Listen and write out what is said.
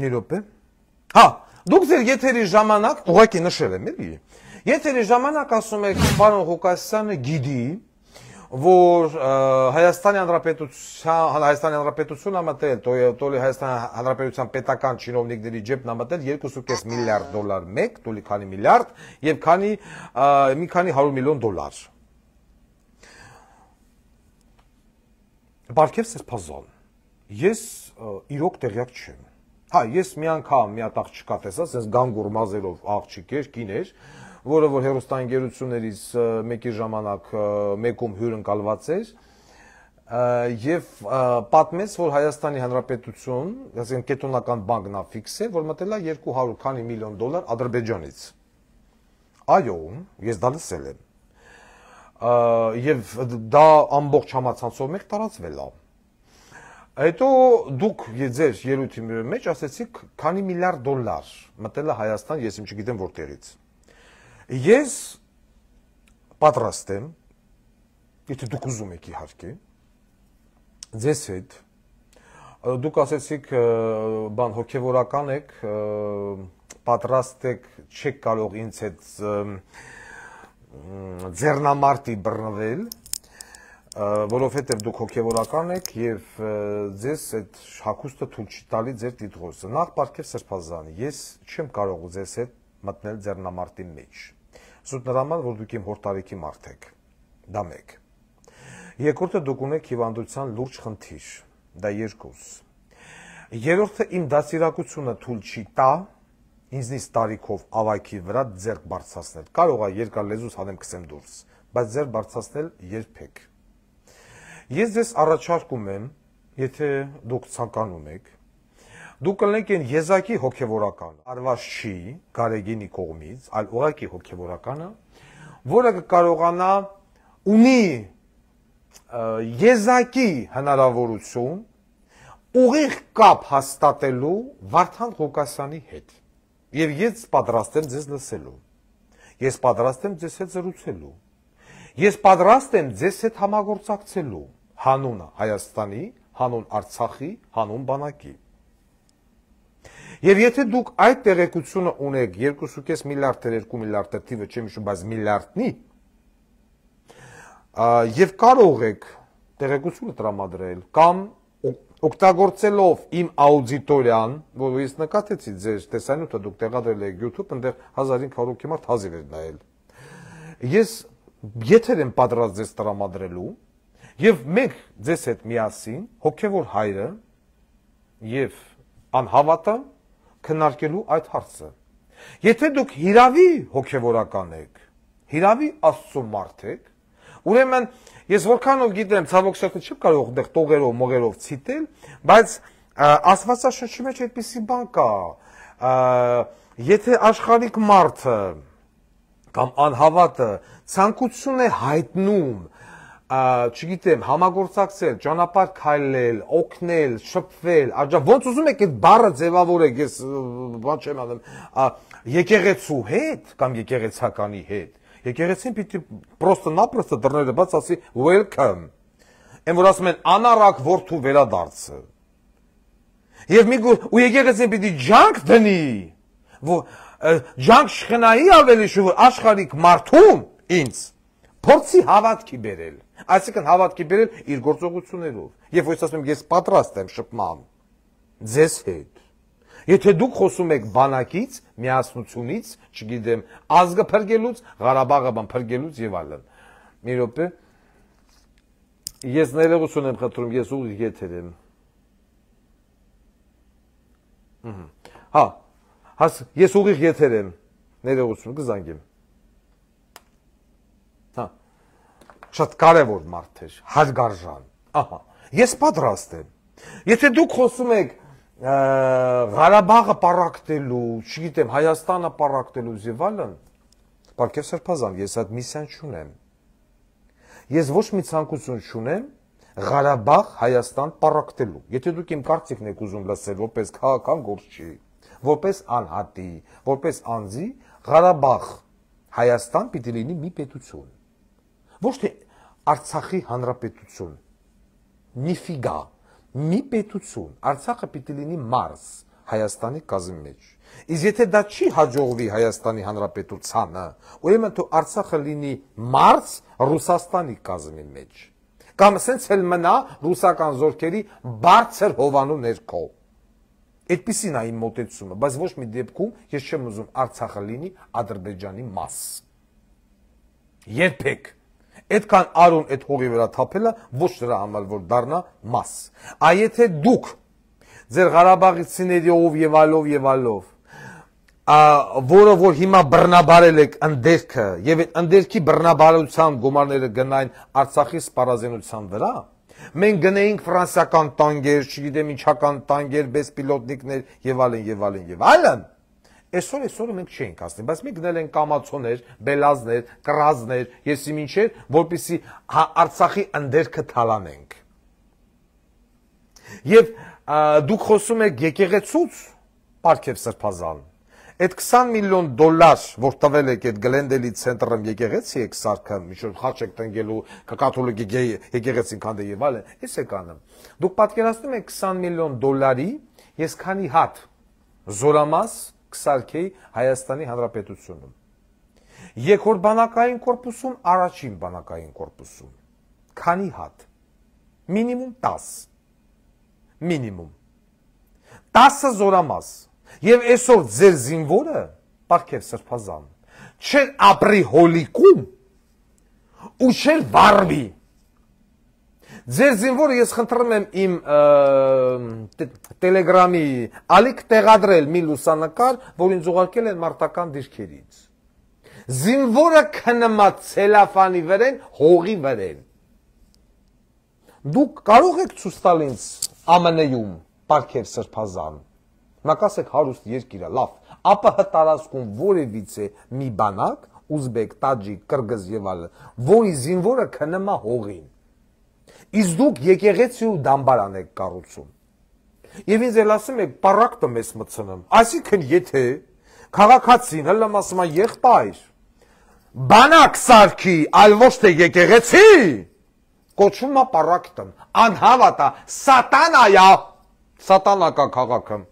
Մի րոպե։ Հա, դուք ձեր եթերի ժամանակ ուղղակի նշել եմ, էլի։ Եթերի ժամանակ ասում եք պարոն Ղուկասյանը գիդի, որ Հայաստանի Հանրապետության հա, Հայաստանի Հանրապետությունը ամատրել, տոլի Հայաստանի Հանրապետության պետական чиновниկների ջեբն ամատրել 2.5 միլիարդ դոլար 1, տոլի քանի միլիարդ եւ քանի մի քանի 100 միլիոն դոլար։ Բարգեւս Սերբազան։ Ես իրոք տեղյակ չեմ Հա, ես մի անգամ մի հատ աղջիկա տեսա, sense գանգուր մազելով աղջիկ էր, կին էր, որը որ հերոստանգերություններից մեկի ժամանակ մեկում հյուրընկալված էր եւ պատմեց, որ Հայաստանի Հանրապետություն, ասենք կետոնական բանկն է ֆիքսել, որ մտել է 200 քանի միլիոն դոլար Ադրբեջանից։ Այո, ես դա լսել եմ։ Եվ դա ամբողջ համացանցով մեկ տարածվել է։ Ա, Հետո դուք ձեր երույթի մեջ ասեցիք քանի միլիարդ դոլար մտել է Հայաստան, ես իմ չգիտեմ որտեղից։ Ես պատրաստ եմ, եթե դուք ուզում եք իհարկե, ձեզ հետ դուք ասեցիք բան հոգևորական եք, պատրաստ եք, չեք կարող ինձ հետ ձեռնամարտի բռնվել, որովհետև դուք հոգևորական եք եւ ձեզ այդ հակոստը ցույց չի տալի ձեր դիտողը։ Նախ պարկել սրբազանը։ Ես չեմ կարող ձեզ հետ մտնել ձեռնամարտի մեջ։ Զուտ նրանալ, որ դուք իմ հոր տարիքի մարդ եք։ Դա մեկ։ Երկրորդը դուք ունեք հիվանդության լուրջ խնդիր։ Դա երկուս։ Երրորդը իմ դասիրակությունը ցույլ չի տա ինձնից տարիքով ավակի վրա ձեռք բարձրացնել։ Կարող է երկար լեզուս հանեմ կսեմ դուրս, բայց ձեռք բարձրացնել երբեք։ երբ Ես ձեզ առաջարկում եմ, եթե դուք ցանկանում եք, դուք կլնեք այն եզակի հոգևորական, արված չի Գարեգինի կողմից, այլ ուղակի հոգևորականը, որը կկարողանա ունի եզակի հնարավորություն ուղիղ կապ հաստատելու Վարդան Ղուկասյանի հետ։ Եվ ես պատրաստ եմ ձեզ լսելու։ Ես պատրաստ եմ ձեզ հետ զրուցելու։ Ես պատրաստ եմ ձեզ հետ համագործակցելու հանուն Հայաստանի, հանուն Արցախի, հանուն բանակի։ Եվ եթե դուք այդ տեղեկությունը ունեք 2.5 միլիարդ դեր 2 միլիարդ դեր տիվը չեմ հիշում, բայց միլիարդնի եւ կարող եք տեղեկությունը տրամադրել կամ օգտագործելով իմ աուդիտորիան, որ ես նկատեցի ձեր տեսանյութը դուք տեղադրել եք YouTube, այնտեղ 1500 մարդ հազիվ էր նայել։ Ես եթեր եմ պատրաստ ձեզ տրամադրելու Եվ մենք ձեզ հետ միասին հոգևոր հայրը եւ անհավատը քննարկելու այդ հարցը։ Եթե դուք հիրավի հոգևորական եք, հիրավի Աստծո մարդ եք, ուրեմն ես որքանով գիտեմ, ցավոք շատը չի կարող դեղ տողերով, մողերով ցիտել, բայց Աստվածաշնչի մեջ այդպիսի բան կա, եթե աշխարհիկ մարդը կամ անհավատը ցանկություն է հայտնում չգիտեմ, համագործակցել, ճանապարհ քայլել, օգնել, շփվել, արջա, ոնց ուզում եք այդ բառը ձևավորեք, ես բան չեմ անում, եկեղեցու հետ կամ եկեղեցականի հետ։ Եկեղեցին պիտի պրոստը նապրստը դռները բաց ասի welcome։ Էն որ ասում են անարակ որդու վերադարձը։ Եվ մի գուր ու եկեղեցին պիտի ջանք դնի, որ ջանք շխնայի ավելի շուտ աշխարհիկ մարդում ինձ փորձի հավատքի բերել Այսինքն հավատքի բերել իր գործողություններով։ Եվ ոչ ասում եմ, ես պատրաստ եմ շփման ձեզ հետ։ Եթե դուք խոսում եք բանակից, միասնությունից, չգիտեմ, ազգը փրկելուց, Ղարաբաղը բան փրկելուց եւ այլն։ Մի րոպե։ Ես ներողություն եմ խնդրում, ես ուղիղ եթեր եմ։ Հա, ես ուղիղ եթեր եմ։ Ներողություն, կզանգեմ։ շատ կարևոր մարդ էր, հարգարժան։ Ահա, ես պատրաստ եմ։ Եթե դուք խոսում եք Ղարաբաղը պարակտելու, չգիտեմ, Հայաստանը պարակտելու զիվալն, պարկեվ սրբազան, ես այդ միսիան չունեմ։ Ես ոչ մի ցանկություն չունեմ Ղարաբաղ Հայաստան պարակտելու։ Եթե դուք իմ կարծիքն եք ուզում լսել որպես քաղաքական գործչի, որպես անհատի, որպես անձի, Ղարաբաղ Հայաստան պիտի լինի մի պետություն։ Ոչ թե Արցախի հանրապետություն։ Նիֆիգա, մի պետություն, Արցախը պիտի լինի Մարս Հայաստանի կազմի մեջ։ Իսկ եթե դա չի հաջողվի Հայաստանի հանրապետությանը, ուրեմն թե Արցախը լինի Մարս Ռուսաստանի կազմի մեջ։ Կամ ասենց էլ մնա ռուսական զորքերի բարձր հովանու ներքո։ Այդպեսին այն մտածումը, բայց ոչ մի դեպքում ես չեմ ուզում Արցախը լինի Ադրբեջանի մաս։ Երբեք Այդքան արուն այդ հողի վրա թափելը ոչ դրա համար որ դառնա մաս։ Այ եթե դուք ձեր Ղարաբաղիցիների ով եւ այլով եւ այլով Ա, որը որ հիմա բռնաբարել եք ընդերքը եւ այդ ընդերքի բռնաբարության գումարները գնային Արցախի սպառազինության վրա մենք գնեինք ֆրանսիական տանգեր, չգիտեմ ինչական տանգեր, բեսպիլոտնիկներ եւ այլն եւ այլն եւ այլն, այլն Այսօր այսօրը մենք չենք ասնի, բայց մենք գնել են կամացոներ, բելազներ, կրազներ, եսի մինչեր, որպիսի հա, Արցախի ընդերքը թալանենք։ Եվ դուք խոսում եք եկեղեցուց, Պարքև Սրբազան։ Այդ 20 միլիոն դոլար, որ տվել եք այդ Գլենդելի ցենտրում եկեղեցի եք սարքը, միջով խաչեք տնկելու կաթոլիկ եկեղեցին կան դե եւ այլն, էս է կանը։ Դուք պատկերացնում եք 20 միլիոն դոլարի, ես քանի հատ զորամաս կսարքեի Հայաստանի Հանրապետությունում։ Երկրորդ բանակային կորպուսում, առաջին բանակային կորպուսում։ Քանի հատ։ Մինիմում 10։ Մինիմում 10 զորամաս։ Եվ այսօր ձեր զինվորը, Պարքև Սրբազան, չէր ապրի հոլիկում ու չէր վարվի Ձեր զինվորը ես խնդրում եմ իմ Telegram-ի ալիք տեղադրել մի լուսանկար, որ ինձ ուղարկել են մարտական դիրքերից։ Զինվորը քննված ցելաֆանի վրեն, հողի վրեն։ Դուք կարող եք ցույց տալ ինձ ԱՄՆ-ում Պարքև Սրբազան։ Մակասեք հարուստ երկիրա, լավ։ ԱՊՀ տարածքում որևիցե մի բանակ, ուզբեկ, տաջիկ, կրգզ եւ այլն, որի զինվորը քննումա հողին իսկ դուք եկեղեցի ու դամբարան եք կառուցում։ Եվ ինձ էլ ասում եք, պարակտը մեզ մցնեմ։ Այսինքն եթե քաղաքացին հələ ասում են եղբայր, բանակ սարքի, այլ ոչ թե եկեղեցի, կոչվում է պարակտը։ Անհավատա, սատանայա, սատանակա քաղաքը։